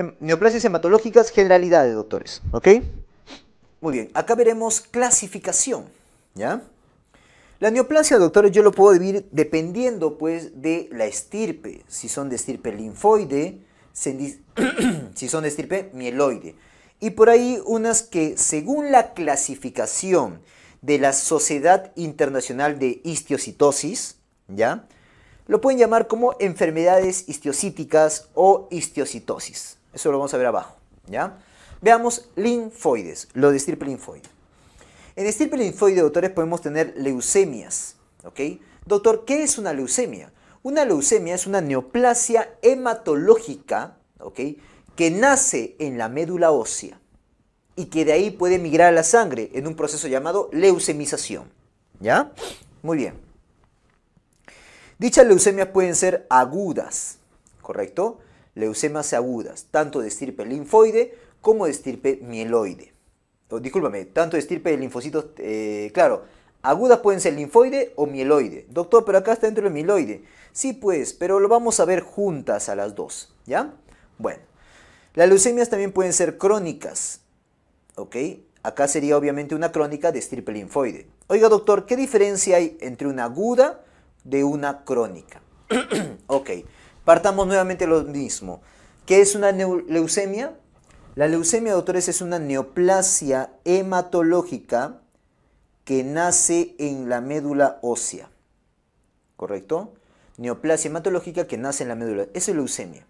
Em, neoplasias hematológicas, generalidades, doctores. ¿Ok? Muy bien, acá veremos clasificación. ¿Ya? La neoplasia, doctores, yo lo puedo dividir dependiendo pues de la estirpe. Si son de estirpe linfoide, si son de estirpe mieloide. Y por ahí unas que según la clasificación de la Sociedad Internacional de Histiocitosis, ¿ya? Lo pueden llamar como enfermedades histiocíticas o histiocitosis. Eso lo vamos a ver abajo, ¿ya? Veamos linfoides, lo de estirpe linfoide. En estirpe linfoide, doctores, podemos tener leucemias, ¿ok? Doctor, ¿qué es una leucemia? Una leucemia es una neoplasia hematológica, Que nace en la médula ósea y que de ahí puede migrar a la sangre en un proceso llamado leucemización, ¿ya? Muy bien. Dichas leucemias pueden ser agudas, ¿correcto? Leucemas agudas, tanto de estirpe linfoide como de estirpe mieloide. Oh, Disculpame, tanto de estirpe de linfocitos, eh, claro, agudas pueden ser linfoide o mieloide. Doctor, pero acá está dentro del mieloide. Sí, pues, pero lo vamos a ver juntas a las dos, ¿ya? Bueno, las leucemias también pueden ser crónicas, ¿ok? Acá sería obviamente una crónica de estirpe linfoide. Oiga, doctor, ¿qué diferencia hay entre una aguda de una crónica? ok. Partamos nuevamente lo mismo. ¿Qué es una leucemia? La leucemia, doctores, es una neoplasia hematológica que nace en la médula ósea. ¿Correcto? Neoplasia hematológica que nace en la médula. Esa es leucemia.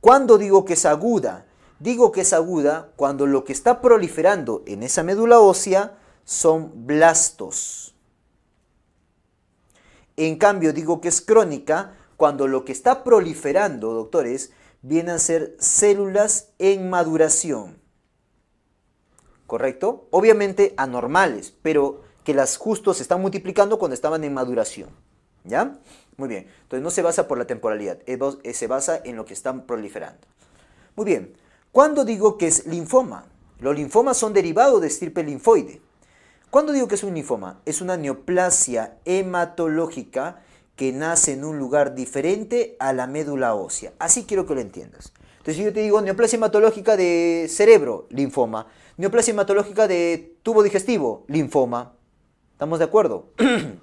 ¿Cuándo digo que es aguda? Digo que es aguda cuando lo que está proliferando en esa médula ósea son blastos. En cambio, digo que es crónica cuando lo que está proliferando, doctores, vienen a ser células en maduración. ¿Correcto? Obviamente anormales, pero que las justo se están multiplicando cuando estaban en maduración. ¿Ya? Muy bien. Entonces no se basa por la temporalidad, eh, se basa en lo que están proliferando. Muy bien. ¿Cuándo digo que es linfoma? Los linfomas son derivados de estirpe linfoide. ¿Cuándo digo que es un linfoma? Es una neoplasia hematológica que nace en un lugar diferente a la médula ósea. Así quiero que lo entiendas. Entonces, si yo te digo neoplasia hematológica de cerebro, linfoma. Neoplasia hematológica de tubo digestivo, linfoma. ¿Estamos de acuerdo?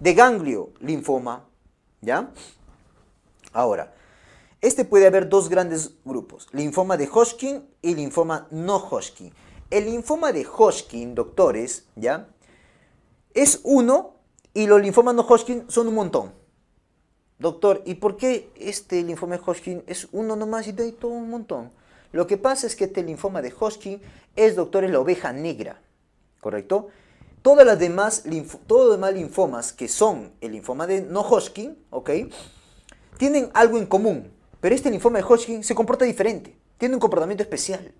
de ganglio, linfoma. ¿Ya? Ahora, este puede haber dos grandes grupos, linfoma de Hodgkin y linfoma no Hodgkin. El linfoma de Hodgkin, doctores, ¿ya? Es uno y los linfomas no Hodgkin son un montón. Doctor, ¿y por qué este linfoma de Hodgkin es uno nomás y de todo un montón? Lo que pasa es que este linfoma de Hodgkin es, doctor, es la oveja negra, ¿correcto? Todas las demás, todos los demás linfomas que son el linfoma de no Hodgkin, ¿ok? Tienen algo en común, pero este linfoma de Hodgkin se comporta diferente, tiene un comportamiento especial.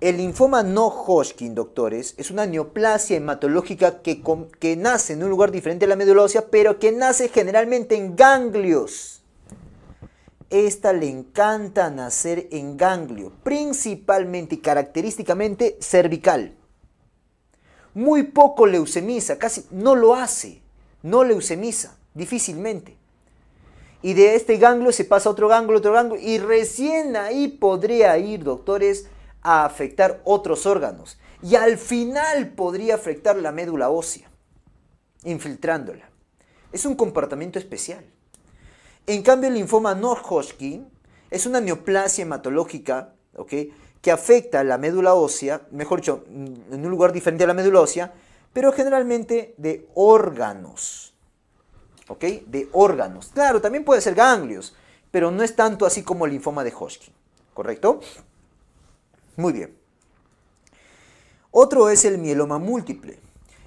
El linfoma no Hodgkin, doctores, es una neoplasia hematológica que, nace en un lugar diferente a la médula pero que nace generalmente en ganglios. Esta le encanta nacer en ganglio, principalmente y característicamente cervical. Muy poco leucemiza, casi no lo hace, no leucemiza, difícilmente y de este ganglio se pasa a otro ganglio, otro ganglio, y recién ahí podría ir, doctores, a afectar otros órganos y al final podría afectar la médula ósea, infiltrándola. Es un comportamiento especial. En cambio, el linfoma no Hodgkin es una neoplasia hematológica que afecta la médula ósea, mejor dicho, en un lugar diferente a la médula ósea, pero generalmente de órganos. ¿Ok? De órganos. Claro, también puede ser ganglios, pero no es tanto así como el linfoma de Hodgkin. ¿Correcto? Muy bien. Otro es el mieloma múltiple.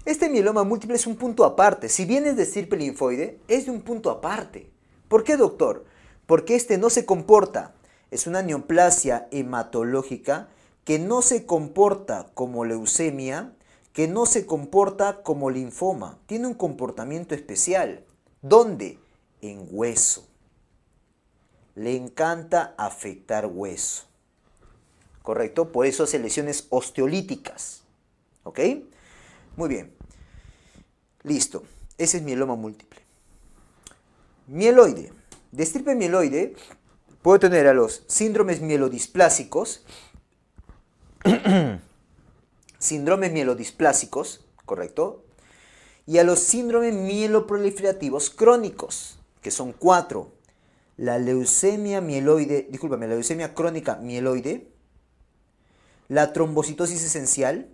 Este mieloma múltiple es un punto aparte. Si bien es de estirpe linfoide, es de un punto aparte. ¿Por qué, doctor? Porque este no se comporta. Es una neoplasia hematológica que no se comporta como leucemia, que no se comporta como linfoma. Tiene un comportamiento especial. ¿Dónde? En hueso. Le encanta afectar hueso. ¿correcto? Por eso hace lesiones osteolíticas, ¿ok? Muy bien, listo, ese es mieloma múltiple. Mieloide, de estirpe mieloide, puedo tener a los síndromes mielodisplásicos, síndromes mielodisplásicos, ¿correcto? Y a los síndromes mieloproliferativos crónicos, que son cuatro. La leucemia mieloide, discúlpame, la leucemia crónica mieloide, la trombocitosis esencial,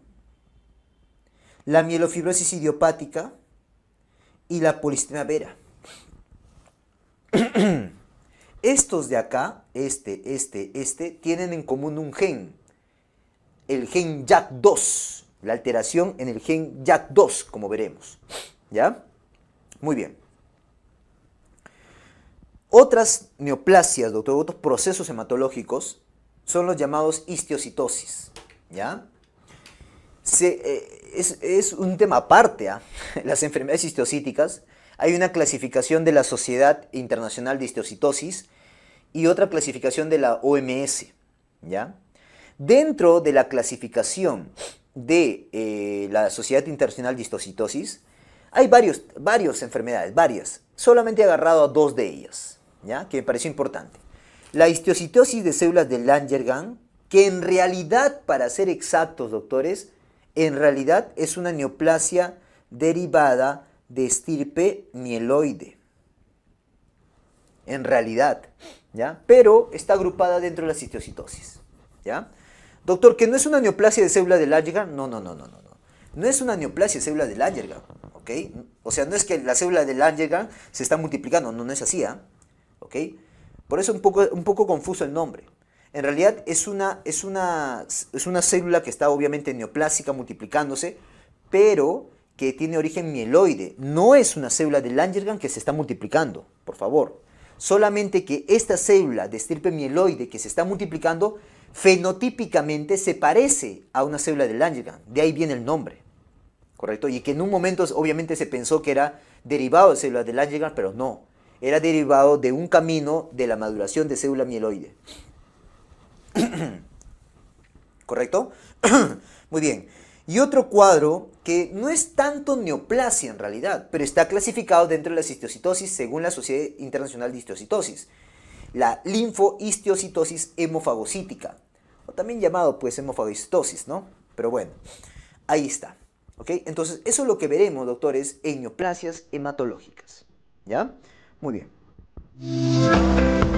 la mielofibrosis idiopática y la polistemia vera. Estos de acá, este, este, este, tienen en común un gen, el gen JAK2, la alteración en el gen JAK2, como veremos. ¿Ya? Muy bien. Otras neoplasias, doctor, otros procesos hematológicos son los llamados histiocitosis. ¿ya? Eh, es, un tema aparte. ¿ah? Las enfermedades histiocíticas, hay una clasificación de la Sociedad Internacional de Histiocitosis y otra clasificación de la OMS. ¿ya? Dentro de la clasificación de eh, la Sociedad Internacional de Histiocitosis hay varios, varias enfermedades, varias. Solamente he agarrado a dos de ellas, ¿ya? que me pareció importante la histiocitosis de células de Langergan, que en realidad, para ser exactos, doctores, en realidad es una neoplasia derivada de estirpe mieloide. En realidad, ¿ya? Pero está agrupada dentro de la histiocitosis. ¿ya? Doctor, que no es una neoplasia de célula de Langergan? no, no, no, no, no. No es una neoplasia de célula de Langergan. ¿ok? O sea, no es que la célula de Langergan se está multiplicando, no, es así, ¿ah? ¿ok? Por eso un poco, un poco confuso el nombre. En realidad es una, es, una, es una célula que está obviamente neoplásica multiplicándose, pero que tiene origen mieloide. No es una célula de Langergan que se está multiplicando, por favor. Solamente que esta célula de estirpe mieloide que se está multiplicando fenotípicamente se parece a una célula de Langergan. De ahí viene el nombre. ¿Correcto? Y que en un momento obviamente se pensó que era derivado de células de Langergan, pero no era derivado de un camino de la maduración de célula mieloide. ¿Correcto? Muy bien. Y otro cuadro que no es tanto neoplasia en realidad, pero está clasificado dentro de la histiocitosis según la Sociedad Internacional de Histiocitosis. la linfohistiocitosis hemofagocítica, o también llamado pues hemofagocitosis, ¿no? Pero bueno, ahí está. ¿Ok? Entonces, eso es lo que veremos, doctores, en neoplasias hematológicas. ¿Ya? Muy bien.